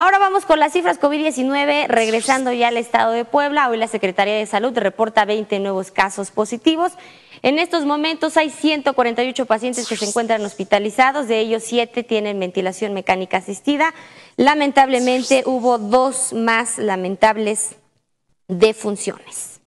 Ahora vamos con las cifras COVID-19, regresando ya al estado de Puebla. Hoy la Secretaría de Salud reporta 20 nuevos casos positivos. En estos momentos hay 148 pacientes que se encuentran hospitalizados, de ellos 7 tienen ventilación mecánica asistida. Lamentablemente hubo dos más lamentables defunciones.